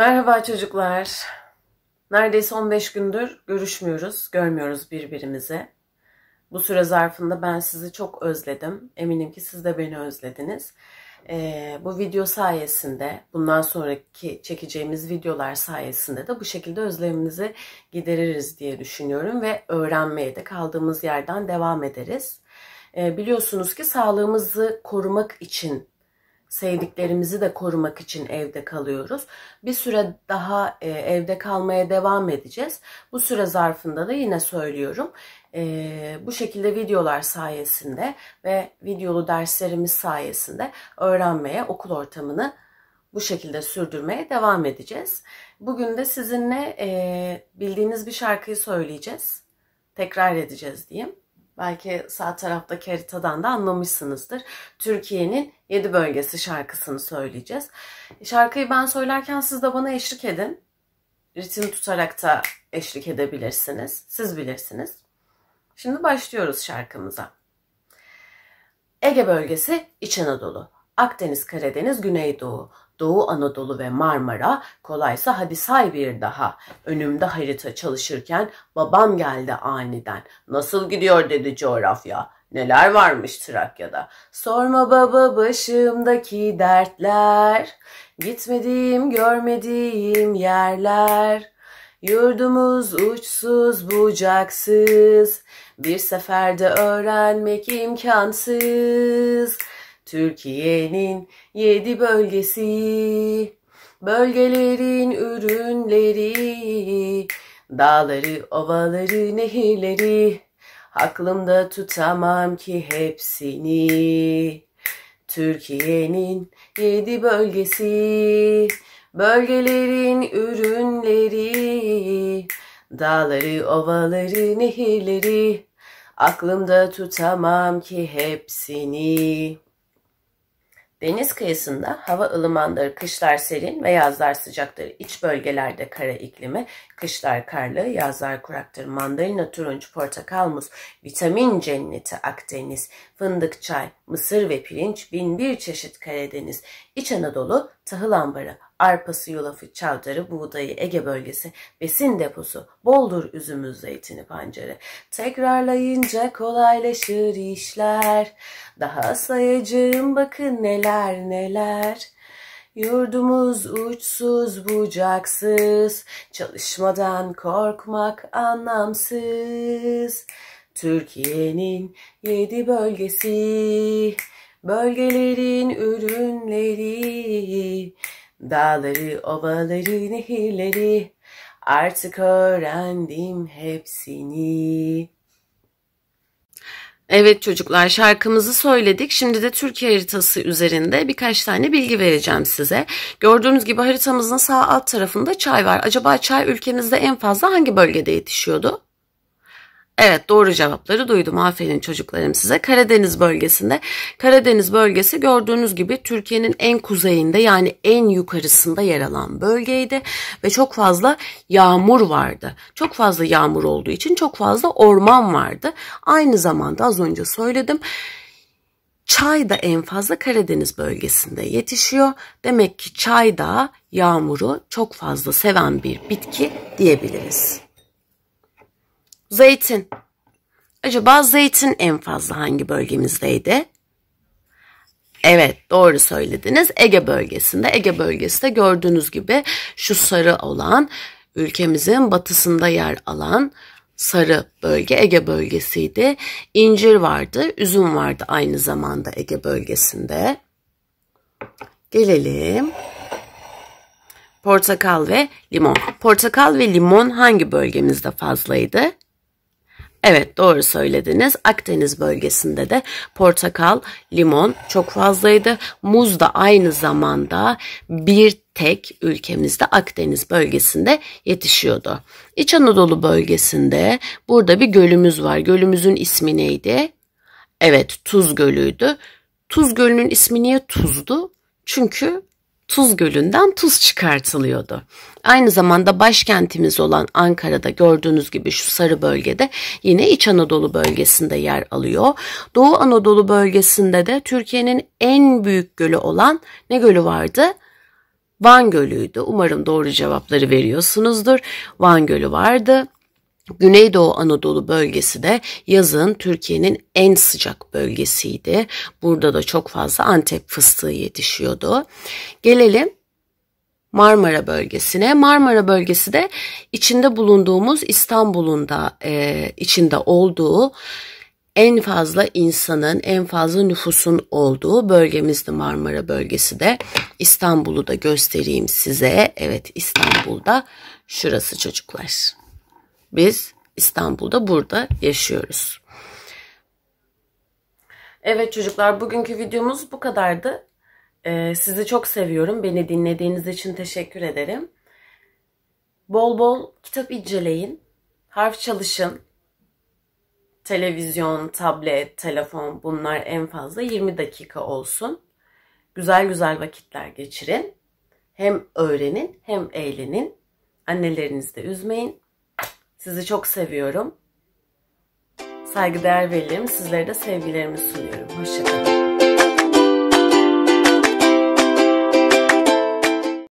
Merhaba çocuklar. Neredeyse 15 gündür görüşmüyoruz, görmüyoruz birbirimizi. Bu süre zarfında ben sizi çok özledim. Eminim ki siz de beni özlediniz. Ee, bu video sayesinde, bundan sonraki çekeceğimiz videolar sayesinde de bu şekilde özlemimizi gideririz diye düşünüyorum ve öğrenmeye de kaldığımız yerden devam ederiz. Ee, biliyorsunuz ki sağlığımızı korumak için sevdiklerimizi de korumak için evde kalıyoruz. Bir süre daha e, evde kalmaya devam edeceğiz. Bu süre zarfında da yine söylüyorum. E, bu şekilde videolar sayesinde ve videolu derslerimiz sayesinde öğrenmeye, okul ortamını bu şekilde sürdürmeye devam edeceğiz. Bugün de sizinle e, bildiğiniz bir şarkıyı söyleyeceğiz. Tekrar edeceğiz diyeyim. Belki sağ taraftaki haritadan da anlamışsınızdır. Türkiye'nin 7 bölgesi şarkısını söyleyeceğiz. Şarkıyı ben söylerken siz de bana eşlik edin. Ritim tutarak da eşlik edebilirsiniz. Siz bilirsiniz. Şimdi başlıyoruz şarkımıza. Ege bölgesi İç Anadolu, Akdeniz, Karadeniz, Güneydoğu, Doğu Anadolu ve Marmara, kolaysa hadi say bir daha. Önümde harita çalışırken babam geldi aniden. Nasıl gidiyor dedi coğrafya. Neler varmış Trakya'da? Sorma baba başımdaki dertler, gitmediğim görmediğim yerler. Yurdumuz uçsuz bucaksız, bir seferde öğrenmek imkansız. Türkiye'nin yedi bölgesi, bölgelerin ürünleri, dağları, ovaları, nehirleri, aklımda tutamam ki hepsini. Türkiye'nin yedi bölgesi, bölgelerin ürünleri, dağları, ovaları, nehirleri, aklımda tutamam ki hepsini. Deniz kıyısında hava ılımanları kışlar serin ve yazlar sıcaktır. İç bölgelerde kara iklimi, kışlar karlı, yazlar kuraktır. Mandalina, turunç, portakal, muz, vitamin cenneti Akdeniz, fındık, çay, mısır ve pirinç, bin çeşit Karadeniz, İç Anadolu, tahıl ambarı, arpası, yulafı, çavdarı, buğdayı, Ege bölgesi, besin deposu, boldur üzümü, zeytini, pancarı. Tekrarlayınca kolaylaşır işler, daha sayacağım bakın neler neler. Yurdumuz uçsuz bucaksız, çalışmadan korkmak anlamsız. Türkiye'nin yedi bölgesi, bölgelerin ürünleri, dağları, ovaları, nehirleri, artık öğrendim hepsini. Evet çocuklar şarkımızı söyledik. Şimdi de Türkiye haritası üzerinde birkaç tane bilgi vereceğim size. Gördüğünüz gibi haritamızın sağ alt tarafında çay var. Acaba çay ülkemizde en fazla hangi bölgede yetişiyordu? Evet doğru cevapları duydum. Aferin çocuklarım size. Karadeniz bölgesinde. Karadeniz bölgesi gördüğünüz gibi Türkiye'nin en kuzeyinde yani en yukarısında yer alan bölgeydi. Ve çok fazla yağmur vardı. Çok fazla yağmur olduğu için çok fazla orman vardı. Aynı zamanda az önce söyledim. Çay da en fazla Karadeniz bölgesinde yetişiyor. Demek ki çay da yağmuru çok fazla seven bir bitki diyebiliriz. Zeytin. Acaba zeytin en fazla hangi bölgemizdeydi? Evet doğru söylediniz. Ege bölgesinde. Ege bölgesinde gördüğünüz gibi şu sarı olan ülkemizin batısında yer alan sarı bölge Ege bölgesiydi. İncir vardı, üzüm vardı aynı zamanda Ege bölgesinde. Gelelim. Portakal ve limon. Portakal ve limon hangi bölgemizde fazlaydı? Evet doğru söylediniz. Akdeniz bölgesinde de portakal, limon çok fazlaydı. Muz da aynı zamanda bir tek ülkemizde Akdeniz bölgesinde yetişiyordu. İç Anadolu bölgesinde burada bir gölümüz var. Gölümüzün ismi neydi? Evet Tuz Gölü'ydü. Tuz Gölü'nün ismi niye tuzdu? Çünkü Tuz Gölü'nden tuz çıkartılıyordu. Aynı zamanda başkentimiz olan Ankara'da gördüğünüz gibi şu sarı bölgede yine İç Anadolu bölgesinde yer alıyor. Doğu Anadolu bölgesinde de Türkiye'nin en büyük gölü olan ne gölü vardı? Van Gölü'ydü. Umarım doğru cevapları veriyorsunuzdur. Van Gölü vardı. Güneydoğu Anadolu bölgesi de yazın Türkiye'nin en sıcak bölgesiydi. Burada da çok fazla Antep fıstığı yetişiyordu. Gelelim Marmara bölgesine. Marmara bölgesi de içinde bulunduğumuz İstanbul'un da e, içinde olduğu en fazla insanın, en fazla nüfusun olduğu bölgemizdi Marmara bölgesi de. İstanbul'u da göstereyim size. Evet İstanbul'da şurası çocuklar. Biz İstanbul'da burada yaşıyoruz. Evet çocuklar bugünkü videomuz bu kadardı. Ee, sizi çok seviyorum. Beni dinlediğiniz için teşekkür ederim. Bol bol kitap inceleyin. Harf çalışın. Televizyon, tablet, telefon bunlar en fazla 20 dakika olsun. Güzel güzel vakitler geçirin. Hem öğrenin hem eğlenin. Annelerinizi de üzmeyin. Sizi çok seviyorum. Saygıdeğer velilerim sizlere de sevgilerimi sunuyorum. Hoşçakalın.